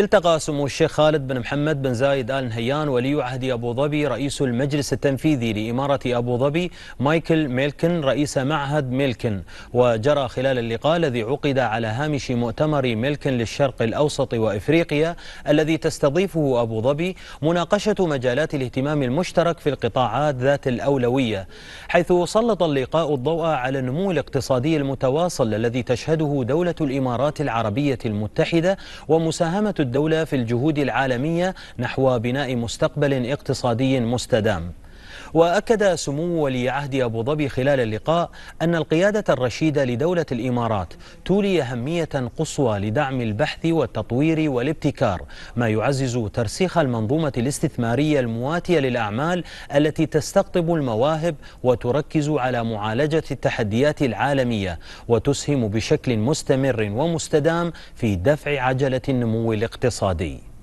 التقى سمو الشيخ خالد بن محمد بن زايد آل نهيان ولي عهد أبو ظبي رئيس المجلس التنفيذي لإمارة أبو ظبي مايكل ميلكن رئيس معهد ميلكن وجرى خلال اللقاء الذي عقد على هامش مؤتمر ميلكن للشرق الأوسط وإفريقيا الذي تستضيفه أبو ظبي مناقشة مجالات الاهتمام المشترك في القطاعات ذات الأولوية حيث سلط اللقاء الضوء على النمو الاقتصادي المتواصل الذي تشهده دولة الإمارات العربية المتحدة ومساهمة الدولة في الجهود العالمية نحو بناء مستقبل اقتصادي مستدام وأكد سمو ولي عهد أبو ظبي خلال اللقاء أن القيادة الرشيدة لدولة الإمارات تولي أهمية قصوى لدعم البحث والتطوير والابتكار ما يعزز ترسيخ المنظومة الاستثمارية المواتية للأعمال التي تستقطب المواهب وتركز على معالجة التحديات العالمية وتسهم بشكل مستمر ومستدام في دفع عجلة النمو الاقتصادي